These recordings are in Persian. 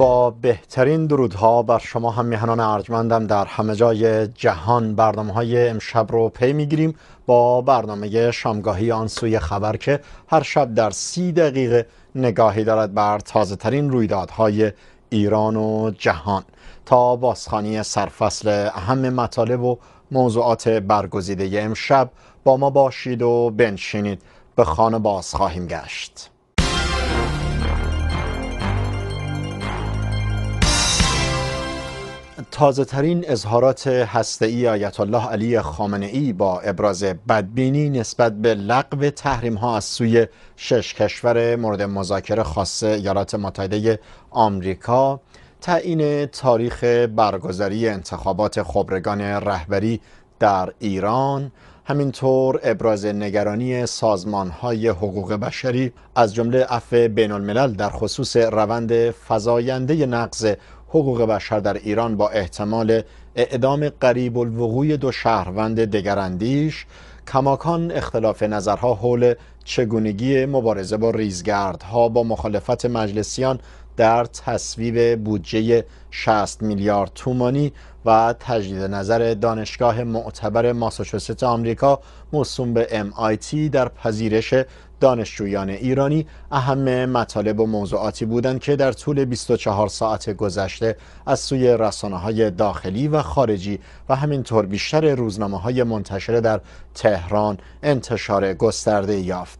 با بهترین درودها بر شما هم میهنان ارجمندم در همه جای جهان برنامه های امشب رو پی میگیریم با برنامه شامگاهی آن سوی خبر که هر شب در سی دقیقه نگاهی دارد بر تازه ترین رویدادهای ایران و جهان تا بازخانی سرفصل اهم مطالب و موضوعات برگزیده امشب با ما باشید و بنشینید به خانه باز خواهیم گشت تازه ترین اظهارات ای آیت الله علی خامنه ای با ابراز بدبینی نسبت به لغو تحریم ها از سوی شش کشور مورد مذاکره خاص ایالات متحده آمریکا تعیین تاریخ برگزاری انتخابات خبرگان رهبری در ایران همینطور ابراز نگرانی سازمان های حقوق بشری از جمله عفو بین الملل در خصوص روند فزاینده نقض حقوق بشر در ایران با احتمال اعدام قریب الوقوع دو شهروند دگراندیش کماکان اختلاف نظرها حول چگونگی مبارزه با ریزگردها با مخالفت مجلسیان در تصویب بودجه 60 میلیارد تومانی و تجدید نظر دانشگاه معتبر ماساچوست آمریکا موسوم به MIT در پذیرش دانشجویان ایرانی اهم مطالب و موضوعاتی بودند که در طول 24 ساعت گذشته از سوی رسانه های داخلی و خارجی و همینطور بیشتر روزنامه های منتشره در تهران انتشار گسترده یافت.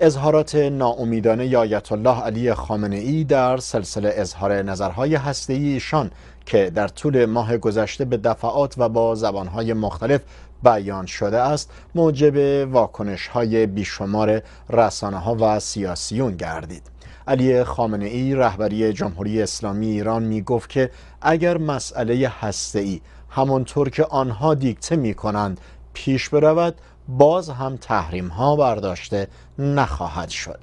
اظهارات ناامیدانه یا آیت الله علی خامنه ای در سلسله اظهار نظرهای هسته ایشان که در طول ماه گذشته به دفعات و با زبانهای مختلف بیان شده است موجب واکنش های بیشمار رسانه ها و سیاسیون گردید علی خامنه ای رهبری جمهوری اسلامی ایران می گفت که اگر مسئله هسته ای همانطور که آنها دیکته می کنند پیش برود باز هم تحریم ها برداشته نخواهد شد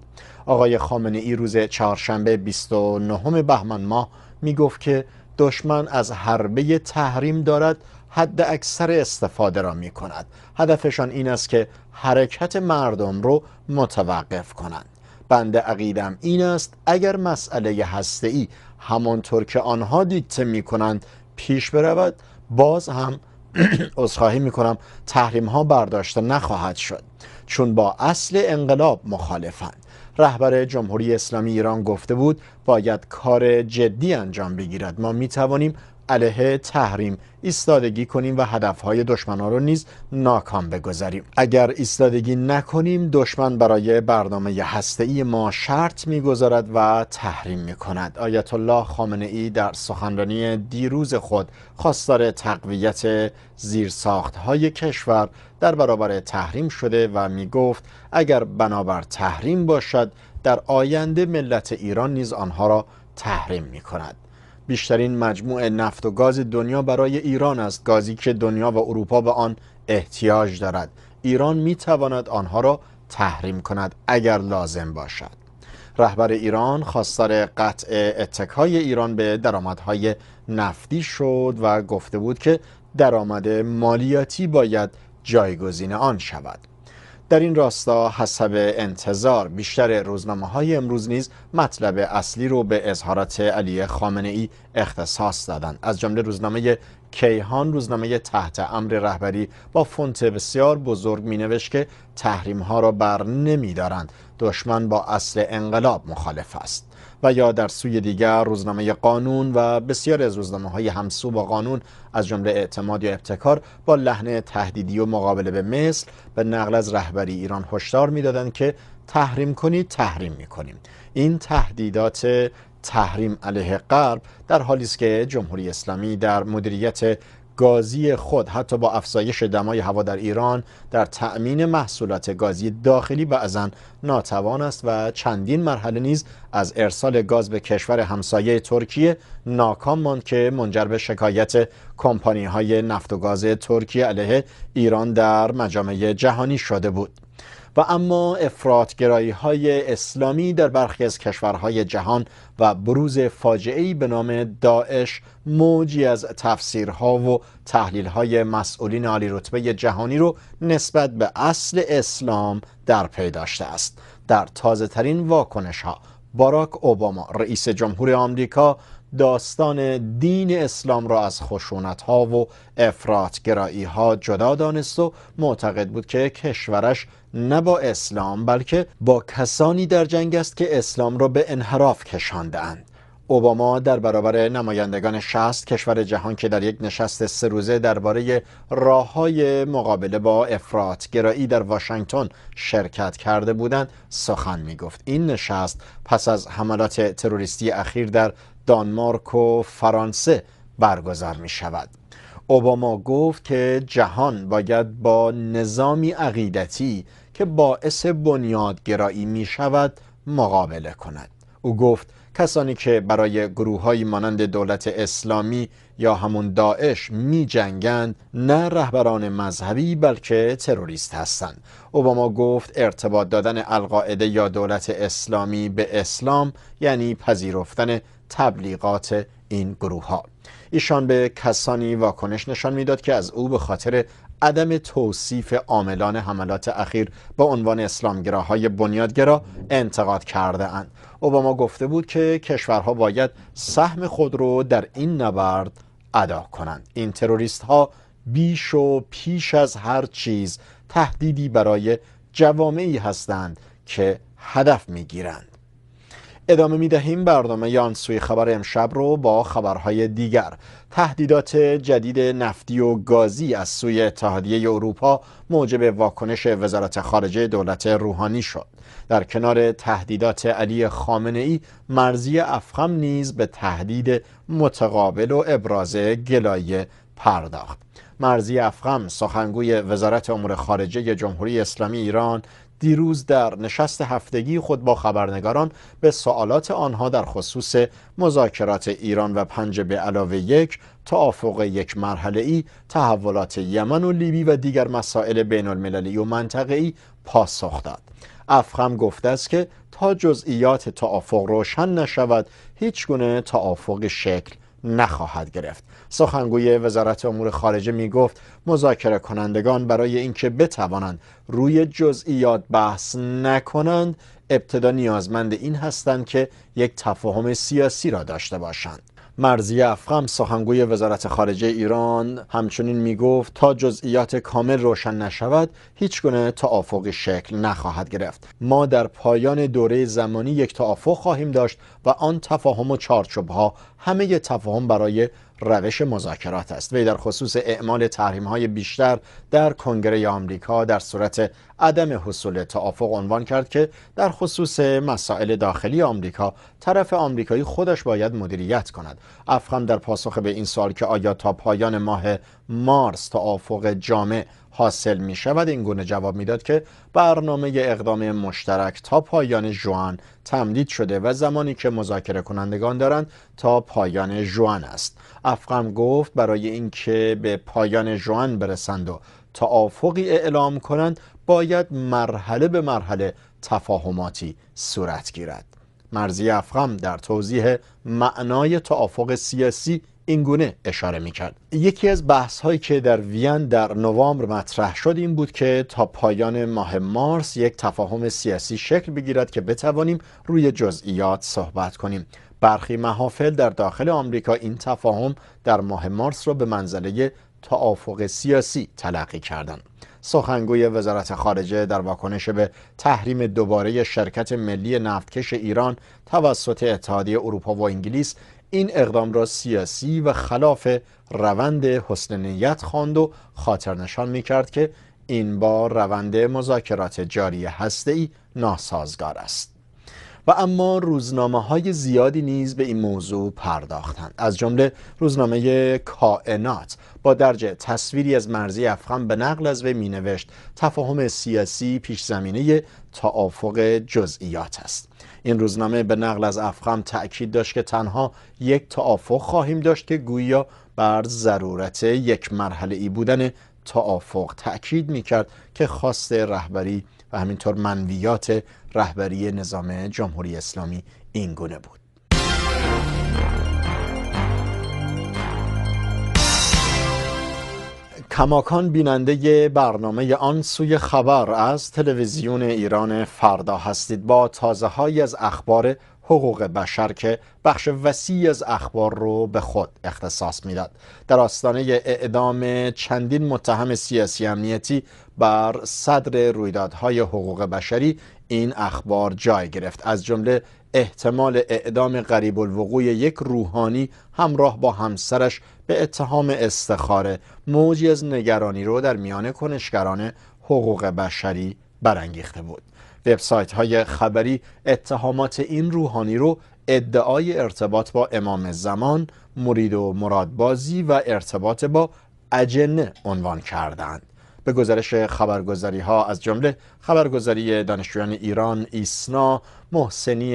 آقای خامنه ای روز چهارشنبه 29 بهمن ماه می گفت که دشمن از حربه تحریم دارد حد اکثر استفاده را می کند هدفشان این است که حرکت مردم رو متوقف کنند بنده عقیدم این است اگر مسئله هسته ای همانطور که آنها دیکته می کنند پیش برود باز هم می میکنم تحریم ها برداشته نخواهد شد چون با اصل انقلاب مخالفند رهبر جمهوری اسلامی ایران گفته بود باید کار جدی انجام بگیرد ما می توانیم علیه تحریم ایستادگی کنیم و هدفهای دشمنان رو نیز ناکام بگذاریم اگر ایستادگی نکنیم دشمن برای برنامه ای ما شرط میگذارد و تحریم میکند آیت الله خامنه ای در سخنرانی دیروز خود خواستار تقویت های کشور در برابر تحریم شده و میگفت اگر بنابر تحریم باشد در آینده ملت ایران نیز آنها را تحریم میکند بیشترین مجموع نفت و گاز دنیا برای ایران است گازی که دنیا و اروپا به آن احتیاج دارد ایران می تواند آنها را تحریم کند اگر لازم باشد رهبر ایران خواستار قطع اتکای ایران به درآمدهای نفتی شد و گفته بود که درآمد مالیاتی باید جایگزین آن شود در این راستا حسب انتظار بیشتر روزنامه های امروز نیز مطلب اصلی رو به اظهارات علی خامنه ای اختصاص دادند از جمله روزنامه کیهان روزنامه تحت امر رهبری با فونت بسیار بزرگ می نوشت که تحریم ها را بر نمی دارند دشمن با اصل انقلاب مخالف است و یا در سوی دیگر روزنامه قانون و بسیاری از روزنامه های همسو با قانون از جمله اعتماد یا ابتکار با لحن تهدیدی و مقابله به مثل به نقل از رهبری ایران هشدار میدادند که تحریم کنید تحریم میکنیم این تهدیدات تحریم علیه غرب در حالی است که جمهوری اسلامی در مدیریت گازی خود حتی با افزایش دمای هوا در ایران در تأمین محصولات گازی داخلی بعضا ناتوان است و چندین مرحله نیز از ارسال گاز به کشور همسایه ترکیه ناکام ماند که منجر به شکایت کمپانی های نفت و گاز ترکیه علیه ایران در مجامع جهانی شده بود و اما افرادگرایی های اسلامی در برخی از کشورهای جهان و بروز فاجعه به نام داعش موجی از تفسیرها و تحلیلهای مسئولین عالی رتبه جهانی رو نسبت به اصل اسلام در پی داشته است در تازه ترین واکنش ها باراک اوباما رئیس جمهور آمریکا داستان دین اسلام را از خشونت ها و افراد گرایی ها جدا دانست و معتقد بود که کشورش نه با اسلام بلکه با کسانی در جنگ است که اسلام را به انحراف کشاندند اوباما در برابر نمایندگان 60 کشور جهان که در یک نشست سه روزه درباره راههای مقابله با افراط گرایی در واشنگتن شرکت کرده بودند سخن می گفت این نشست پس از حملات تروریستی اخیر در دانمارک و فرانسه برگزار می شود اوباما گفت که جهان باید با نظامی عقیدتی که باعث بنیادگرایی می شود مقابله کند او گفت کسانی که برای گروه های مانند دولت اسلامی یا همون داعش می جنگند نه رهبران مذهبی بلکه تروریست هستند. اوباما گفت ارتباط دادن القاعده یا دولت اسلامی به اسلام یعنی پذیرفتن تبلیغات این گروه ها ایشان به کسانی واکنش نشان میداد که از او به خاطر عدم توصیف عاملان حملات اخیر با عنوان اسلامگراهای بنیادگرا انتقاد کرده اند اوباما گفته بود که کشورها باید سهم خود رو در این نبرد ادا کنند این تروریست ها بیش و پیش از هر چیز تهدیدی برای جوامعی هستند که هدف میگیرند ادامه می دهیم برنامه آن سوی خبر امشب رو با خبرهای دیگر تهدیدات جدید نفتی و گازی از سوی اتحادیه اروپا موجب واکنش وزارت خارجه دولت روحانی شد در کنار تهدیدات علی خامنه ای مرزی افخم نیز به تهدید متقابل و ابراز گلایه پرداخت مرزی افغم سخنگوی وزارت امور خارجه جمهوری اسلامی ایران دیروز در نشست هفتگی خود با خبرنگاران به سوالات آنها در خصوص مذاکرات ایران و پنج به علاوه یک توافق یک مرحله ای تحولات یمن و لیبی و دیگر مسائل بین المللی و ای پاسخ داد افخم گفته است که تا جزئیات توافق روشن نشود هیچ گونه توافق شکل نخواهد گرفت سخنگوی وزارت امور خارجه می گفت مذاکره کنندگان برای اینکه بتوانند روی جزئیات بحث نکنند ابتدا نیازمند این هستند که یک تفاهم سیاسی را داشته باشند مرزی افغم سخنگوی وزارت خارجه ایران همچنین می گفت تا جزئیات کامل روشن نشود هیچ گونه توافقی شکل نخواهد گرفت ما در پایان دوره زمانی یک توافق خواهیم داشت و آن تفاهم و چارچوب ها همه تفاهم برای روش مذاکرات است وی در خصوص اعمال تحریم های بیشتر در کنگره آمریکا در صورت عدم حصول توافق عنوان کرد که در خصوص مسائل داخلی آمریکا طرف آمریکایی خودش باید مدیریت کند افغان در پاسخ به این سال که آیا تا پایان ماه مارس توافق جامع حاصل می شود این گونه جواب میداد که برنامه اقدام مشترک تا پایان جوان تمدید شده و زمانی که مذاکره کنندگان دارند تا پایان جوان است افغان گفت برای اینکه به پایان جوان برسند و توافقی اعلام کنند باید مرحله به مرحله تفاهماتی صورت گیرد مرزی افغان در توضیح معنای توافق سیاسی اینگونه اشاره میکرد یکی از بحث هایی که در وین در نوامبر مطرح شد این بود که تا پایان ماه مارس یک تفاهم سیاسی شکل بگیرد که بتوانیم روی جزئیات صحبت کنیم برخی محافل در داخل آمریکا این تفاهم در ماه مارس را به منزله توافق سیاسی تلقی کردند سخنگوی وزارت خارجه در واکنش به تحریم دوباره شرکت ملی نفتکش ایران توسط اتحادیه اروپا و انگلیس این اقدام را سیاسی و خلاف روند حسن نیت خواند و خاطرنشان میکرد که این با روند مذاکرات جاری هسته ای ناسازگار است و اما روزنامه های زیادی نیز به این موضوع پرداختند از جمله روزنامه کائنات با درجه تصویری از مرزی افغان به نقل از وی مینوشت تفاهم سیاسی پیش زمینه توافق جزئیات است این روزنامه به نقل از افخم تأکید داشت که تنها یک توافق خواهیم داشت که گویا بر ضرورت یک مرحله ای بودن توافق تأکید می کرد که خواست رهبری و همینطور منویات رهبری نظام جمهوری اسلامی این گونه بود کماکان بیننده برنامه آن سوی خبر از تلویزیون ایران فردا هستید با تازه های از اخبار حقوق بشر که بخش وسیعی از اخبار رو به خود اختصاص میداد در آستانه اعدام چندین متهم سیاسی امنیتی بر صدر رویدادهای حقوق بشری این اخبار جای گرفت از جمله احتمال اعدام قریب الوقوع یک روحانی همراه با همسرش به اتهام استخاره موجی از نگرانی رو در میان کنشگران حقوق بشری برانگیخته بود وبسایت های خبری اتهامات این روحانی رو ادعای ارتباط با امام زمان مرید و مرادبازی و ارتباط با اجنه عنوان کردند به گزارش خبرگزاری ها از جمله خبرگزاری دانشجویان ایران ایسنا محسنی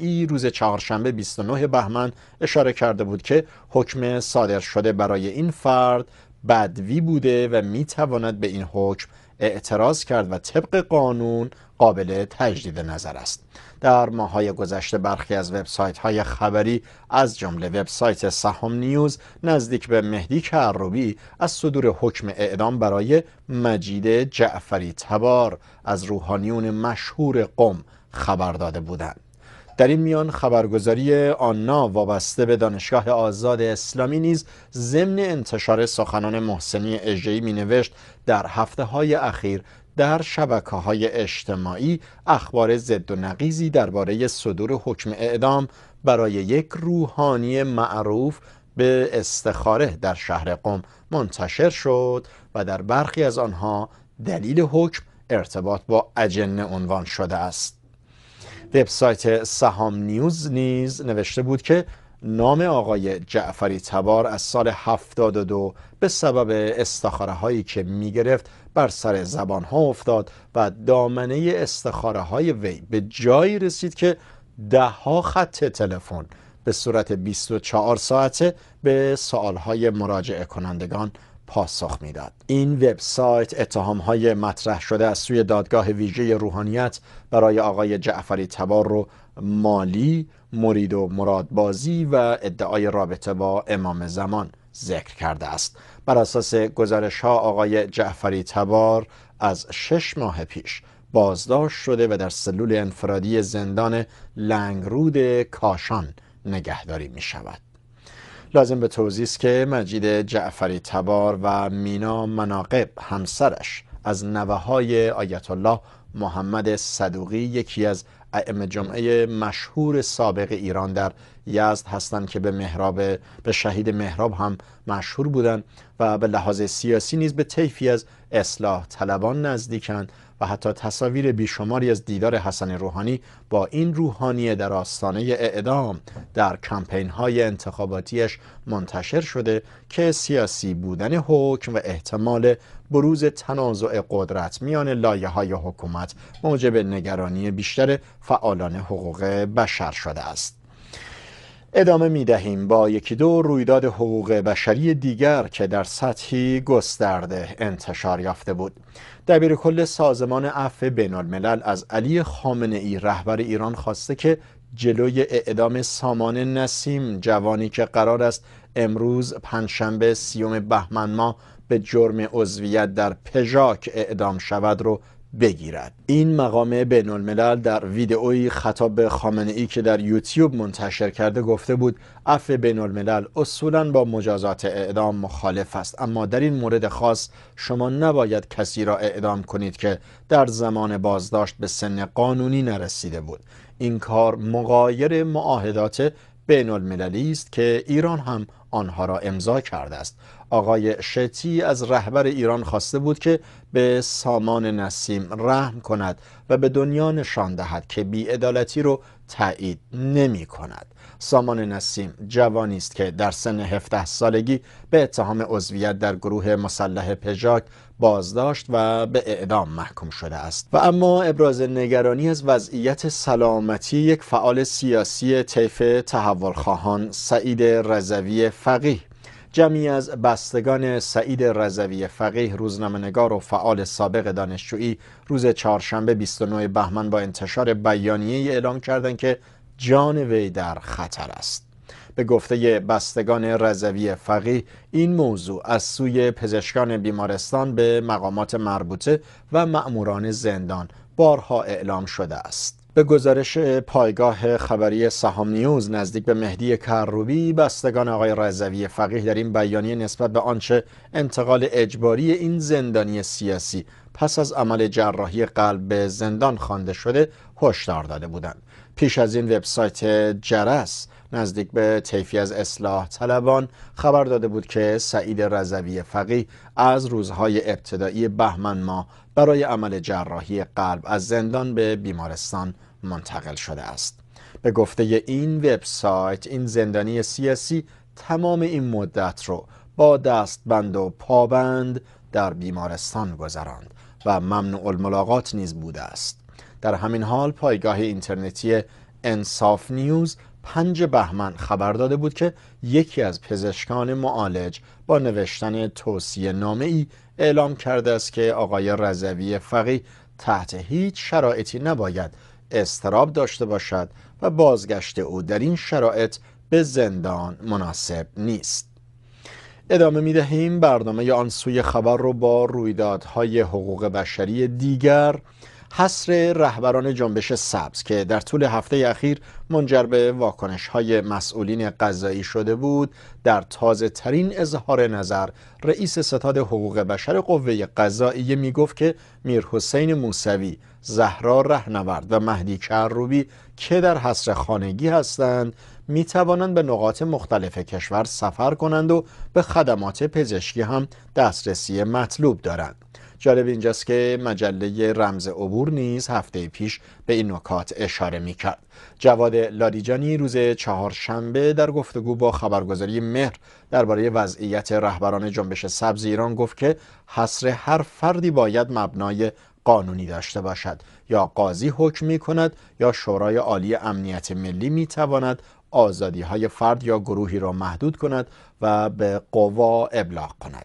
ای روز چهارشنبه 29 بهمن اشاره کرده بود که حکم صادر شده برای این فرد بدوی بوده و میتواند به این حکم اعتراض کرد و طبق قانون قابل تجدید نظر است در ماهای گذشته برخی از وبسایت های خبری از جمله وبسایت سهام نیوز نزدیک به مهدی کروبی از صدور حکم اعدام برای مجید جعفری تبار از روحانیون مشهور قم خبر داده بودند در این میان خبرگزاری آنا وابسته به دانشگاه آزاد اسلامی نیز ضمن انتشار سخنان محسنی می مینوشت در هفته های اخیر در شبکه های اجتماعی اخبار زد و نقیزی درباره صدور حکم اعدام برای یک روحانی معروف به استخاره در شهر قم منتشر شد و در برخی از آنها دلیل حکم ارتباط با اجنه عنوان شده است وبسایت سهام نیوز نیز نوشته بود که نام آقای جعفری تبار از سال 72 به سبب استخاره هایی که می گرفت بر سر زبان ها افتاد و دامنه استخاره های وی به جایی رسید که دهها خط تلفن به صورت 24 ساعته به سوال های مراجعه کنندگان پاسخ میداد این وبسایت اتهام های مطرح شده از سوی دادگاه ویژه روحانیت برای آقای جعفری تبار رو مالی مرید و مرادبازی و ادعای رابطه با امام زمان ذکر کرده است بر اساس گزارش ها آقای جعفری تبار از شش ماه پیش بازداشت شده و در سلول انفرادی زندان لنگرود کاشان نگهداری می شود لازم به توضیح است که مجید جعفری تبار و مینا مناقب همسرش از نوه های آیت الله محمد صدوقی یکی از ائمه جمعه مشهور سابق ایران در یزد هستند که به به شهید مهراب هم مشهور بودند و به لحاظ سیاسی نیز به طیفی از اصلاح طلبان نزدیکند و حتی تصاویر بیشماری از دیدار حسن روحانی با این روحانی در آستانه اعدام در کمپین های انتخاباتیش منتشر شده که سیاسی بودن حکم و احتمال بروز تنازع قدرت میان لایه های حکومت موجب نگرانی بیشتر فعالان حقوق بشر شده است ادامه می دهیم با یکی دو رویداد حقوق بشری دیگر که در سطحی گسترده انتشار یافته بود دبیر کل سازمان عفو بین الملل از علی خامنه ای رهبر ایران خواسته که جلوی اعدام سامان نسیم جوانی که قرار است امروز پنجشنبه سیوم بهمن به جرم عضویت در پژاک اعدام شود رو بگیرد این مقام بین الملل در ویدئوی خطاب به خامنه ای که در یوتیوب منتشر کرده گفته بود عفو بین الملل اصولا با مجازات اعدام مخالف است اما در این مورد خاص شما نباید کسی را اعدام کنید که در زمان بازداشت به سن قانونی نرسیده بود این کار مقایر معاهدات بین المللی است که ایران هم آنها را امضا کرده است آقای شتی از رهبر ایران خواسته بود که به سامان نسیم رحم کند و به دنیا نشان دهد که بیعدالتی رو تایید نمی کند سامان نسیم جوانی است که در سن 17 سالگی به اتهام عضویت در گروه مسلح پژاک بازداشت و به اعدام محکوم شده است و اما ابراز نگرانی از وضعیت سلامتی یک فعال سیاسی طیف تحولخواهان سعید رضوی فقیه جمعی از بستگان سعید رضوی فقیه روزنامه‌نگار و فعال سابق دانشجویی روز چهارشنبه 29 بهمن با انتشار بیانیه اعلام کردند که جان وی در خطر است به گفته بستگان رضوی فقیه این موضوع از سوی پزشکان بیمارستان به مقامات مربوطه و مأموران زندان بارها اعلام شده است به گزارش پایگاه خبری سهام نیوز نزدیک به مهدی کروبی بستگان آقای رضوی فقیه در این بیانیه نسبت به آنچه انتقال اجباری این زندانی سیاسی پس از عمل جراحی قلب به زندان خوانده شده هشدار داده بودند پیش از این وبسایت جرس نزدیک به طیفی از اصلاح طلبان خبر داده بود که سعید رضوی فقی از روزهای ابتدایی بهمن ماه برای عمل جراحی قلب از زندان به بیمارستان منتقل شده است به گفته این وبسایت این زندانی سیاسی تمام این مدت رو با دستبند و پابند در بیمارستان گذراند و ممنوع الملاقات نیز بوده است در همین حال پایگاه اینترنتی انصاف نیوز پنج بهمن خبر داده بود که یکی از پزشکان معالج با نوشتن توصیه نامه ای اعلام کرده است که آقای رضوی فقی تحت هیچ شرایطی نباید استراب داشته باشد و بازگشت او در این شرایط به زندان مناسب نیست ادامه می دهیم برنامه آن سوی خبر رو با رویدادهای حقوق بشری دیگر حصر رهبران جنبش سبز که در طول هفته اخیر منجر به واکنش های مسئولین قضایی شده بود در تازه ترین اظهار نظر رئیس ستاد حقوق بشر قوه قضایی می گفت که میر حسین موسوی زهرا رهنورد و مهدی کروبی که در حصر خانگی هستند می توانند به نقاط مختلف کشور سفر کنند و به خدمات پزشکی هم دسترسی مطلوب دارند جالب اینجاست که مجله رمز عبور نیز هفته پیش به این نکات اشاره می کرد. جواد لاریجانی روز چهارشنبه در گفتگو با خبرگزاری مهر درباره وضعیت رهبران جنبش سبز ایران گفت که حصر هر فردی باید مبنای قانونی داشته باشد یا قاضی حکم می کند یا شورای عالی امنیت ملی می تواند آزادی های فرد یا گروهی را محدود کند و به قوا ابلاغ کند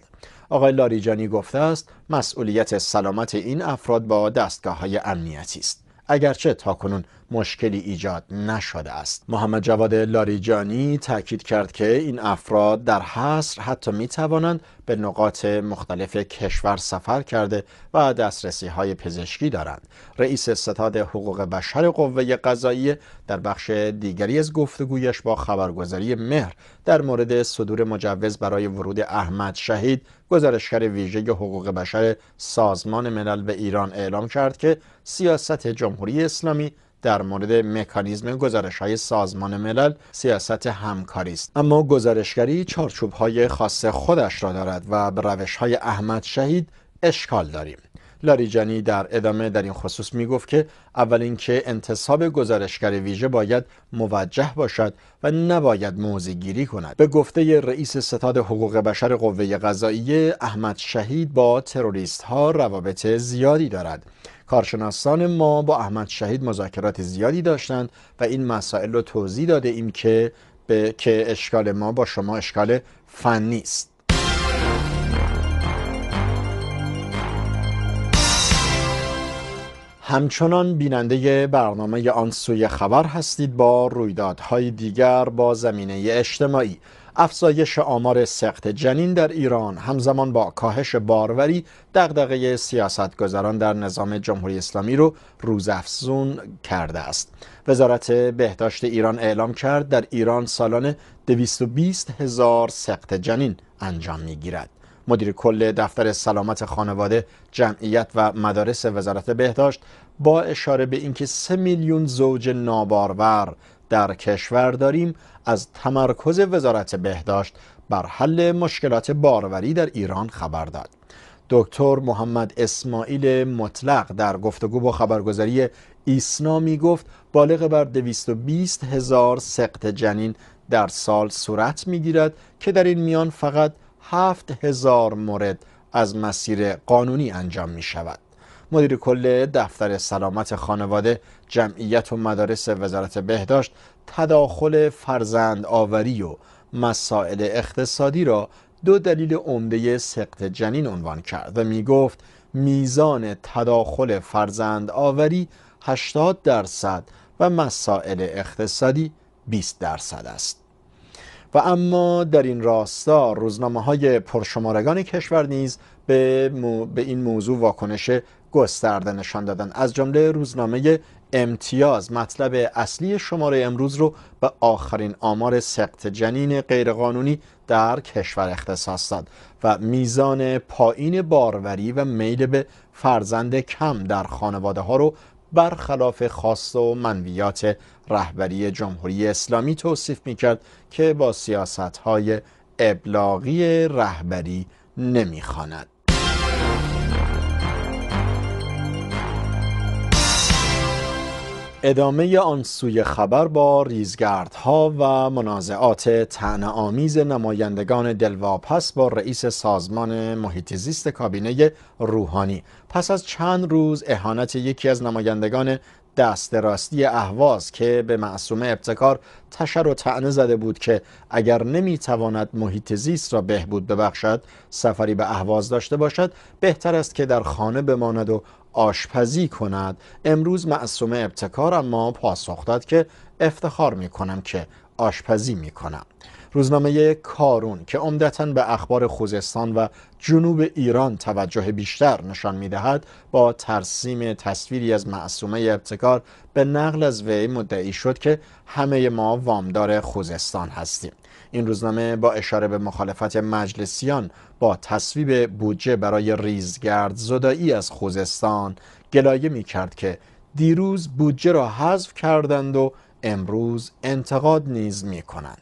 آقای لاریجانی گفته است مسئولیت سلامت این افراد با دستگاه های امنیتی است اگرچه تاکنون مشکلی ایجاد نشده است محمد جواد لاریجانی تاکید کرد که این افراد در حصر حتی می توانند به نقاط مختلف کشور سفر کرده و دسترسی های پزشکی دارند رئیس ستاد حقوق بشر قوه قضاییه در بخش دیگری از گفتگویش با خبرگزاری مهر در مورد صدور مجوز برای ورود احمد شهید گزارشگر ویژه حقوق بشر سازمان ملل به ایران اعلام کرد که سیاست جمهوری اسلامی در مورد مکانیزم گزارش های سازمان ملل سیاست همکاری است اما گزارشگری چارچوب های خاص خودش را دارد و به روش های احمد شهید اشکال داریم لاریجانی در ادامه در این خصوص می گفت که اول اینکه انتصاب گزارشگر ویژه باید موجه باشد و نباید موزیگیری کند به گفته رئیس ستاد حقوق بشر قوه قضاییه احمد شهید با تروریست ها روابط زیادی دارد کارشناسان ما با احمد شهید مذاکرات زیادی داشتند و این مسائل رو توضیح داده ایم که به که اشکال ما با شما اشکال فن نیست. همچنان بیننده برنامه آن سوی خبر هستید با رویدادهای دیگر با زمینه اجتماعی افزایش آمار سخت جنین در ایران همزمان با کاهش باروری دغدغه سیاستگزاران در نظام جمهوری اسلامی رو روزافزون کرده است وزارت بهداشت ایران اعلام کرد در ایران سالانه 220 هزار سخت جنین انجام میگیرد مدیر کل دفتر سلامت خانواده جمعیت و مدارس وزارت بهداشت با اشاره به اینکه سه میلیون زوج نابارور در کشور داریم از تمرکز وزارت بهداشت بر حل مشکلات باروری در ایران خبر داد دکتر محمد اسماعیل مطلق در گفتگو با خبرگزاری ایسنا می گفت بالغ بر 220 هزار سقط جنین در سال صورت می گیرد که در این میان فقط 7 هزار مورد از مسیر قانونی انجام می شود مدیر کل دفتر سلامت خانواده جمعیت و مدارس وزارت بهداشت تداخل فرزند آوری و مسائل اقتصادی را دو دلیل عمده سقط جنین عنوان کرد و می گفت میزان تداخل فرزند آوری 80 درصد و مسائل اقتصادی 20 درصد است و اما در این راستا روزنامه های پرشمارگان کشور نیز به, به این موضوع واکنش گسترده نشان دادن از جمله روزنامه امتیاز مطلب اصلی شماره امروز رو به آخرین آمار سقط جنین غیرقانونی در کشور اختصاص داد و میزان پایین باروری و میل به فرزند کم در خانواده ها رو برخلاف خواست و منویات رهبری جمهوری اسلامی توصیف کرد که با سیاست های ابلاغی رهبری نمیخواند ادامه آن سوی خبر با ریزگردها و منازعات آمیز نمایندگان دلواپس با رئیس سازمان محیط زیست کابینه روحانی پس از چند روز اهانت یکی از نمایندگان دست راستی اهواز که به معصومه ابتکار تشر و تعنه زده بود که اگر نمیتواند محیط زیست را بهبود ببخشد سفری به اهواز داشته باشد بهتر است که در خانه بماند و آشپزی کند امروز معصومه ابتکار اما پاسخ داد که افتخار می کنم که آشپزی می کنم روزنامه کارون که عمدتا به اخبار خوزستان و جنوب ایران توجه بیشتر نشان می دهد با ترسیم تصویری از معصومه ابتکار به نقل از وی مدعی شد که همه ما وامدار خوزستان هستیم این روزنامه با اشاره به مخالفت مجلسیان با تصویب بودجه برای ریزگرد زدایی از خوزستان گلایه می کرد که دیروز بودجه را حذف کردند و امروز انتقاد نیز می کنند.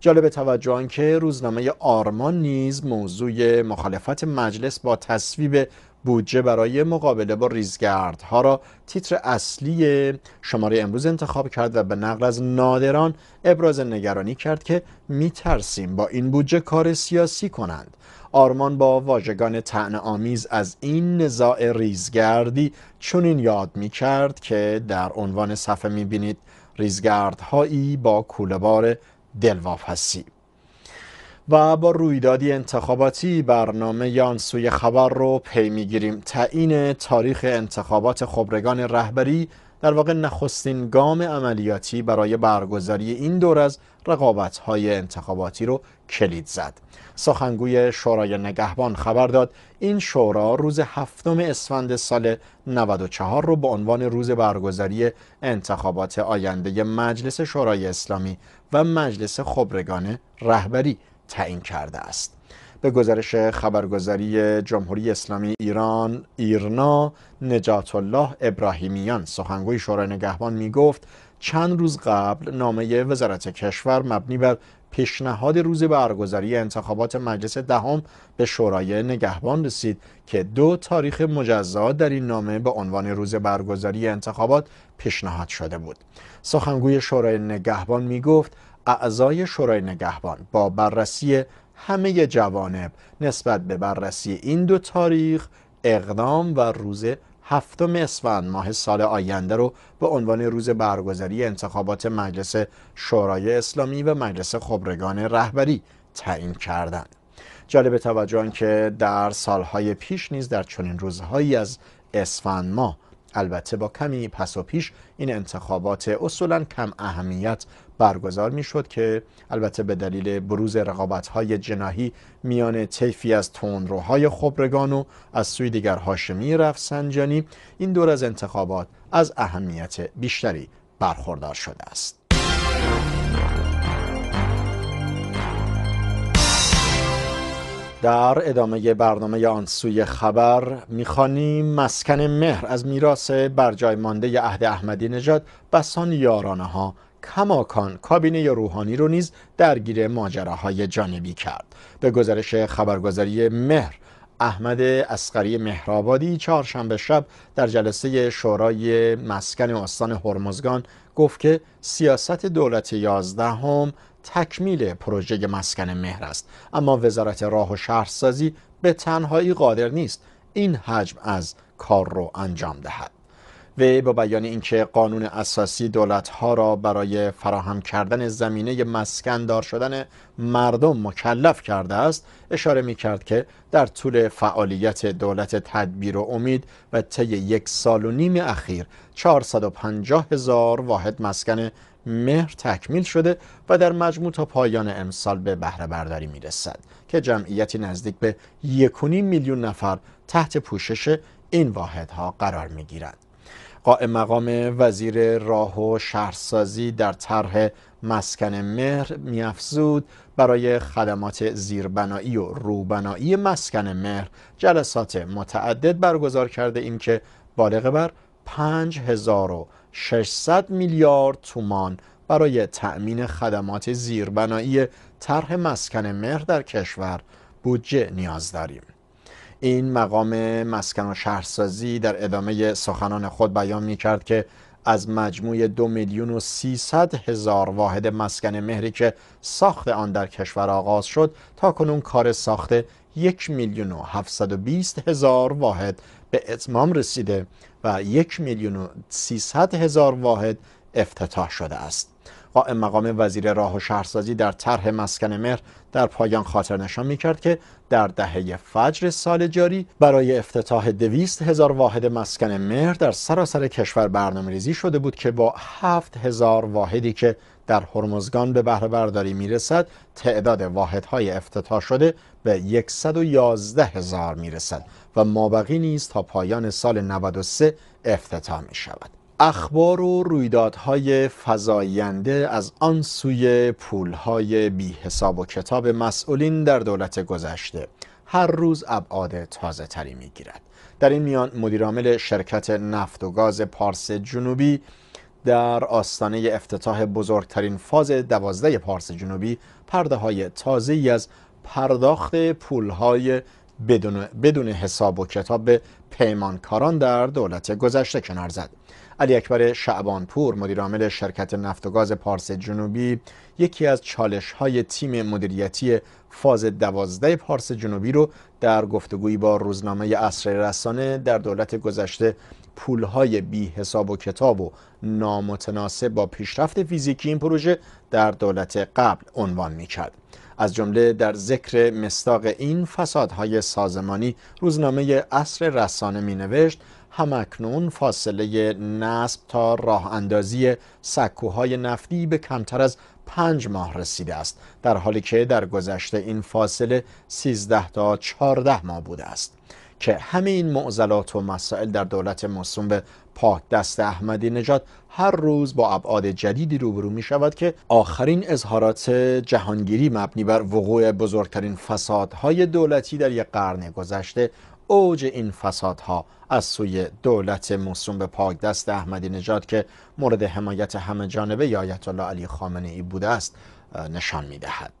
جالب توجه که روزنامه آرمان نیز موضوع مخالفت مجلس با تصویب بودجه برای مقابله با ریزگردها را تیتر اصلی شماره امروز انتخاب کرد و به نقل از نادران ابراز نگرانی کرد که میترسیم با این بودجه کار سیاسی کنند آرمان با واژگان تن آمیز از این نزاع ریزگردی چنین یاد می کرد که در عنوان صفحه می بینید ریزگردهایی با کولبار دلواپسی و با رویدادی انتخاباتی برنامه یان سوی خبر رو پی میگیریم تعیین تاریخ انتخابات خبرگان رهبری در واقع نخستین گام عملیاتی برای برگزاری این دور از رقابت های انتخاباتی رو کلید زد. سخنگوی شورای نگهبان خبر داد این شورا روز هفتم اسفند سال 94 رو به عنوان روز برگزاری انتخابات آینده مجلس شورای اسلامی و مجلس خبرگان رهبری تعیین کرده است به گزارش خبرگزاری جمهوری اسلامی ایران ایرنا نجات الله ابراهیمیان سخنگوی شورای نگهبان می گفت چند روز قبل نامه وزارت کشور مبنی بر پیشنهاد روز برگزاری انتخابات مجلس دهم به شورای نگهبان رسید که دو تاریخ مجزا در این نامه به عنوان روز برگزاری انتخابات پیشنهاد شده بود سخنگوی شورای نگهبان می گفت اعضای شورای نگهبان با بررسی همه جوانب نسبت به بررسی این دو تاریخ اقدام و روز هفتم اسفند ماه سال آینده رو به عنوان روز برگزاری انتخابات مجلس شورای اسلامی و مجلس خبرگان رهبری تعیین کردند. جالب توجه که در سالهای پیش نیز در چنین روزهایی از اسفند ماه البته با کمی پس و پیش این انتخابات اصولا کم اهمیت برگزار شد که البته به دلیل بروز رقابت های جناهی میان طیفی از تندروهای خبرگان و از سوی دیگر هاشمی رفسنجانی این دور از انتخابات از اهمیت بیشتری برخوردار شده است در ادامه برنامه آن سوی خبر میخوانیم مسکن مهر از میراث برجای مانده عهد احمدی نژاد بسان یارانه ها کماکان کابینه روحانی رو نیز درگیر ماجراهای جانبی کرد به گزارش خبرگزاری مهر احمد اسقری مهرآبادی چهارشنبه شب در جلسه شورای مسکن استان هرمزگان گفت که سیاست دولت یازدهم تکمیل پروژه مسکن مهر است اما وزارت راه و شهرسازی به تنهایی قادر نیست این حجم از کار رو انجام دهد وی با بیان اینکه قانون اساسی ها را برای فراهم کردن زمینه دار شدن مردم مکلف کرده است اشاره می کرد که در طول فعالیت دولت تدبیر و امید و طی یک سال و نیم اخیر 450 هزار واحد مسکن مهر تکمیل شده و در مجموع تا پایان امسال به بهره برداری می رسد که جمعیتی نزدیک به یکونی میلیون نفر تحت پوشش این واحدها قرار می گیرند. قائم مقام وزیر راه و شهرسازی در طرح مسکن مهر میافزود برای خدمات زیربنایی و روبنایی مسکن مهر جلسات متعدد برگزار کرده این که بالغ بر 5600 میلیارد تومان برای تأمین خدمات زیربنایی طرح مسکن مهر در کشور بودجه نیاز داریم این مقام مسکن و شهرسازی در ادامه سخنان خود بیان می کرد که از مجموع دو میلیون و سیصد هزار واحد مسکن مهری که ساخت آن در کشور آغاز شد تا کنون کار ساخت یک میلیون و هفتصد و بیست هزار واحد به اتمام رسیده و یک میلیون و سیصد هزار واحد افتتاح شده است قائم مقام وزیر راه و شهرسازی در طرح مسکن مهر در پایان خاطر نشان می کرد که در دهه فجر سال جاری برای افتتاح دویست هزار واحد مسکن مهر در سراسر کشور برنامه ریزی شده بود که با هفت هزار واحدی که در هرمزگان به بهره برداری میرسد تعداد واحدهای افتتاح شده به یازده هزار میرسد و مابقی نیز تا پایان سال 93 افتتاح می شود اخبار و رویدادهای فزاینده از آن سوی پولهای بی حساب و کتاب مسئولین در دولت گذشته هر روز ابعاد تازه تری می گیرد. در این میان مدیرعامل شرکت نفت و گاز پارس جنوبی در آستانه افتتاح بزرگترین فاز دوازده پارس جنوبی پرده های تازه از پرداخت پولهای بدون, بدون حساب و کتاب پیمانکاران در دولت گذشته کنار زد علی اکبر شعبانپور مدیرعامل شرکت نفت و گاز پارس جنوبی یکی از چالش های تیم مدیریتی فاز دوازده پارس جنوبی رو در گفتگویی با روزنامه اصر رسانه در دولت گذشته های بی حساب و کتاب و نامتناسب با پیشرفت فیزیکی این پروژه در دولت قبل عنوان می کرد از جمله در ذکر مستاق این فسادهای سازمانی روزنامه اصر رسانه می نوشت همکنون فاصله نصب تا راه اندازی سکوهای نفتی به کمتر از پنج ماه رسیده است در حالی که در گذشته این فاصله سیزده تا 14 ماه بوده است که همه این معضلات و مسائل در دولت موسوم به پاک دست احمدی نژاد هر روز با ابعاد جدیدی روبرو می شود که آخرین اظهارات جهانگیری مبنی بر وقوع بزرگترین فسادهای دولتی در یک قرن گذشته اوج این فسادها از سوی دولت موسوم به پاک دست احمدی نژاد که مورد حمایت همه جانبه الله علی خامنه ای بوده است نشان می دهد.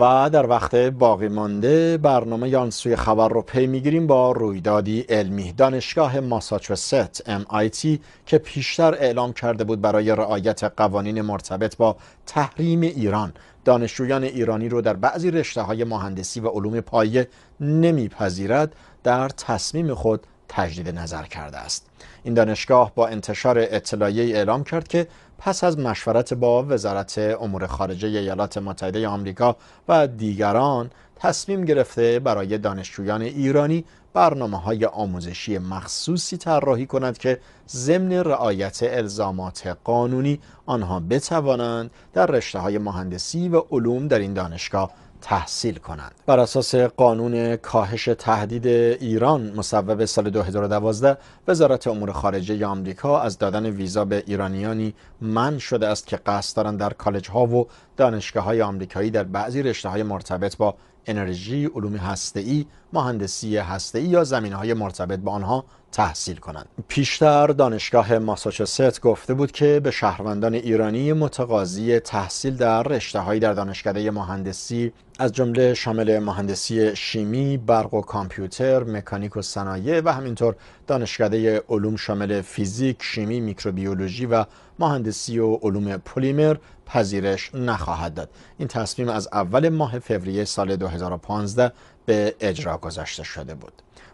و در وقت باقی مانده برنامه آن سوی خبر رو پی میگیریم با رویدادی علمی دانشگاه ماساچوست MIT که پیشتر اعلام کرده بود برای رعایت قوانین مرتبط با تحریم ایران دانشجویان ایرانی رو در بعضی رشته های مهندسی و علوم پایه نمیپذیرد در تصمیم خود تجدید نظر کرده است این دانشگاه با انتشار اطلاعیه اعلام کرد که پس از مشورت با وزارت امور خارجه ایالات متحده آمریکا و دیگران تصمیم گرفته برای دانشجویان ایرانی برنامه های آموزشی مخصوصی طراحی کند که ضمن رعایت الزامات قانونی آنها بتوانند در رشته های مهندسی و علوم در این دانشگاه تحصیل کنند بر اساس قانون کاهش تهدید ایران مصوب سال 2012 وزارت امور خارجه آمریکا از دادن ویزا به ایرانیانی من شده است که قصد دارند در کالج ها و دانشگاه های آمریکایی در بعضی رشته های مرتبط با انرژی، علوم هسته‌ای، مهندسی هسته‌ای یا زمین های مرتبط با آنها تحصیل کنند. پیشتر دانشگاه ماساچوست گفته بود که به شهروندان ایرانی متقاضی تحصیل در رشتههایی در دانشکده مهندسی از جمله شامل مهندسی شیمی، برق و کامپیوتر، مکانیک و صنایع و همینطور دانشکده علوم شامل فیزیک، شیمی، میکروبیولوژی و مهندسی و علوم پلیمر پذیرش نخواهد داد. این تصمیم از اول ماه فوریه سال 2015 به اجرا گذاشته شده بود.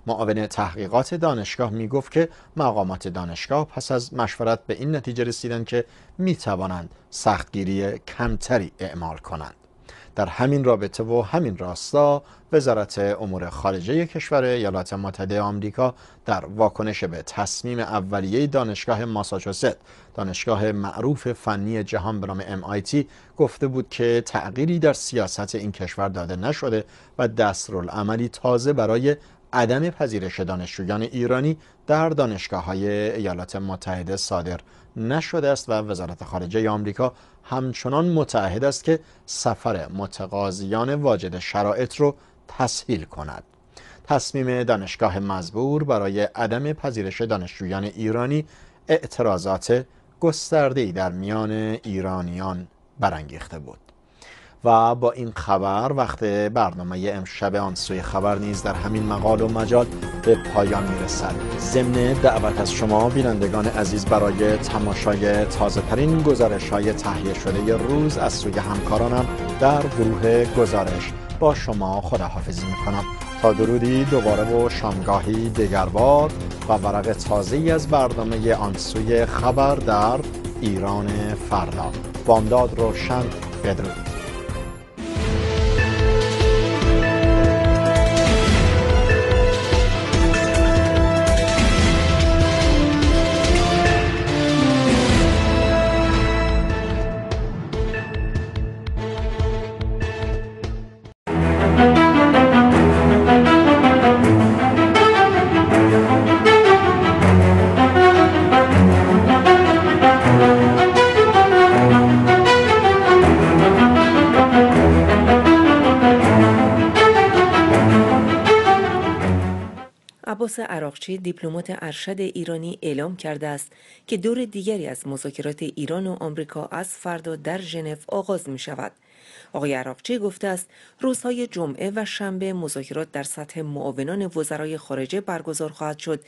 معاون تحقیقات دانشگاه می گفت که مقامات دانشگاه پس از مشورت به این نتیجه رسیدند که می توانند سختگیری کمتری اعمال کنند. در همین رابطه و همین راستا وزارت امور خارجه کشور ایالات متحده آمریکا در واکنش به تصمیم اولیه دانشگاه ماساچوست دانشگاه معروف فنی جهان به نام MIT گفته بود که تغییری در سیاست این کشور داده نشده و دستورالعملی تازه برای عدم پذیرش دانشجویان ایرانی در دانشگاه های ایالات متحده صادر نشده است و وزارت خارجه آمریکا همچنان متعهد است که سفر متقاضیان واجد شرایط رو تسهیل کند. تصمیم دانشگاه مزبور برای عدم پذیرش دانشجویان ایرانی اعتراضات گسترده‌ای در میان ایرانیان برانگیخته بود. و با این خبر وقت برنامه امشب آن سوی خبر نیز در همین مقال و مجال به پایان میرسد ضمن دعوت از شما بینندگان عزیز برای تماشای تازه ترین گزارش های تهیه شده روز از سوی همکارانم در گروه گزارش با شما خداحافظی میکنم تا درودی دوباره و شامگاهی دگربار و ورق تازه از برنامه سوی خبر در ایران فردا بامداد روشن بدرود عراقچی دیپلمات ارشد ایرانی اعلام کرده است که دور دیگری از مذاکرات ایران و آمریکا از فردا در ژنو آغاز می شود. آقای عراقچی گفته است روزهای جمعه و شنبه مذاکرات در سطح معاونان وزرای خارجه برگزار خواهد شد